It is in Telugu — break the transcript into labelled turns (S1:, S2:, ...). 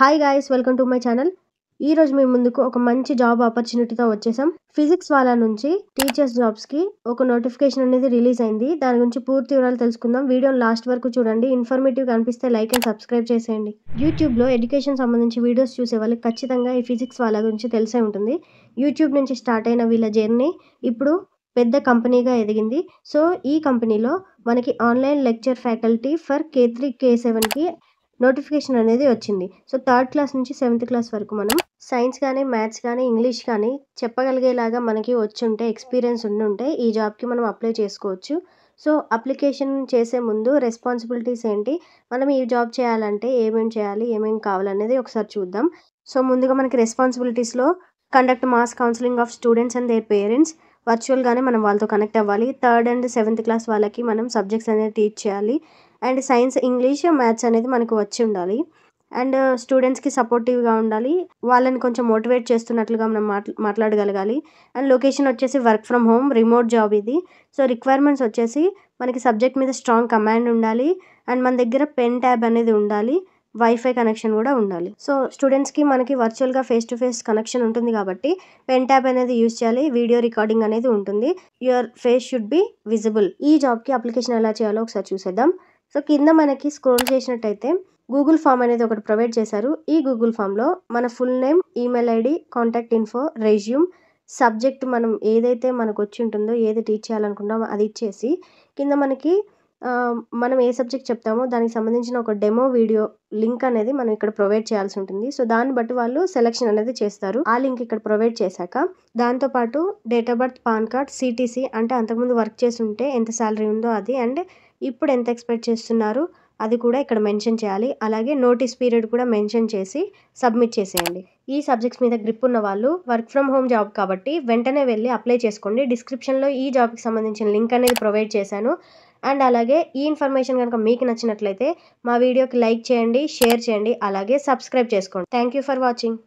S1: hi guys welcome to my channel ఈ రోజు మేము ముందుకు ఒక మంచి జాబ్ ఆపర్చునిటీతో వచ్చేసాం ఫిజిక్స్ వాళ్ళ నుంచి టీచర్స్ జాబ్స్కి ఒక నోటిఫికేషన్ అనేది రిలీజ్ అయింది దాని గురించి పూర్తి వివరాలు తెలుసుకుందాం వీడియోని లాస్ట్ వరకు చూడండి ఇన్ఫర్మేటివ్ అనిపిస్తే లైక్ అండ్ సబ్స్క్రైబ్ చేసేయండి యూట్యూబ్లో ఎడ్యుకేషన్ సంబంధించి వీడియోస్ చూసే వాళ్ళకి ఖచ్చితంగా ఈ ఫిజిక్స్ వాళ్ళ గురించి తెలిసే ఉంటుంది యూట్యూబ్ నుంచి స్టార్ట్ అయిన వీళ్ళ జర్నీ ఇప్పుడు పెద్ద కంపెనీగా ఎదిగింది సో ఈ కంపెనీలో మనకి online lecture faculty for K three K సెవెన్కి నోటిఫికేషన్ అనేది వచ్చింది సో థర్డ్ క్లాస్ నుంచి సెవెంత్ క్లాస్ వరకు మనం సైన్స్ కానీ మ్యాథ్స్ కానీ ఇంగ్లీష్ కానీ చెప్పగలిగేలాగా మనకి వచ్చి ఉంటే ఎక్స్పీరియన్స్ ఉండి ఉంటే ఈ జాబ్కి మనం అప్లై చేసుకోవచ్చు సో అప్లికేషన్ చేసే ముందు రెస్పాన్సిబిలిటీస్ ఏంటి మనం ఈ జాబ్ చేయాలంటే ఏమేమి చేయాలి ఏమేమి కావాలనేది ఒకసారి చూద్దాం సో ముందుగా మనకి రెస్పాన్సిబిలిటీస్లో conduct mass counselling of students and their parents వర్చువల్గానే మనం వాళ్ళతో కనెక్ట్ అవ్వాలి థర్డ్ అండ్ సెవెంత్ క్లాస్ వాళ్ళకి మనం సబ్జెక్ట్స్ అనేది టీచ్ చేయాలి అండ్ సైన్స్ ఇంగ్లీష్ మ్యాథ్స్ అనేది మనకు వచ్చి ఉండాలి అండ్ స్టూడెంట్స్కి సపోర్టివ్గా ఉండాలి వాళ్ళని కొంచెం మోటివేట్ చేస్తున్నట్లుగా మనం మాట్లా మాట్లాడగలగాలి అండ్ లొకేషన్ వచ్చేసి work from home remote job ఇది సో రిక్వైర్మెంట్స్ వచ్చేసి మనకి సబ్జెక్ట్ మీద స్ట్రాంగ్ కమాండ్ ఉండాలి అండ్ మన దగ్గర పెన్ ట్యాబ్ అనేది ఉండాలి వైఫై కనెక్షన్ కూడా ఉండాలి సో స్టూడెంట్స్కి మనకి వర్చువల్గా ఫేస్ టు ఫేస్ కనెక్షన్ ఉంటుంది కాబట్టి పెన్ ట్యాబ్ అనేది యూజ్ చేయాలి వీడియో రికార్డింగ్ అనేది ఉంటుంది your face should be visible ఈ జాబ్కి అప్లికేషన్ ఎలా చేయాలో ఒకసారి చూసేద్దాం సో కింద మనకి స్క్రోల్ చేసినట్టయితే గూగుల్ ఫామ్ అనేది ఒకటి ప్రొవైడ్ చేశారు ఈ గూగుల్ ఫామ్లో మన full name email ID contact info resume subject మనం ఏదైతే మనకు వచ్చి ఉంటుందో ఏది టీచ్ చేయాలనుకుంటామో అది ఇచ్చేసి కింద మనకి మనం ఏ సబ్జెక్ట్ చెప్తామో దానికి సంబంధించిన ఒక డెమో వీడియో లింక్ అనేది మనం ఇక్కడ ప్రొవైడ్ చేయాల్సి ఉంటుంది సో దాన్ని బట్టి వాళ్ళు సెలెక్షన్ అనేది చేస్తారు ఆ లింక్ ఇక్కడ ప్రొవైడ్ చేశాక దాంతోపాటు date of birth PAN card CTC అంటే అంతకుముందు వర్క్ చేసి ఉంటే ఎంత శాలరీ ఉందో అది అండ్ ఇప్పుడు ఎంత ఎక్స్పెక్ట్ చేస్తున్నారు అది కూడా ఇక్కడ మెన్షన్ చేయాలి అలాగే నోటీస్ పీరియడ్ కూడా మెన్షన్ చేసి సబ్మిట్ చేసేయండి ఈ సబ్జెక్ట్స్ మీద గ్రిప్ ఉన్న వాళ్ళు వర్క్ ఫ్రమ్ హోమ్ జాబ్ కాబట్టి వెంటనే వెళ్ళి అప్లై చేసుకోండి డిస్క్రిప్షన్లో ఈ జాబ్కి సంబంధించిన లింక్ అనేది ప్రొవైడ్ చేశాను అండ్ అలాగే ఈ ఇన్ఫర్మేషన్ కనుక మీకు నచ్చినట్లయితే మా వీడియోకి లైక్ చేయండి షేర్ చేయండి అలాగే సబ్స్క్రైబ్ చేసుకోండి థ్యాంక్ యూ ఫర్ వాచింగ్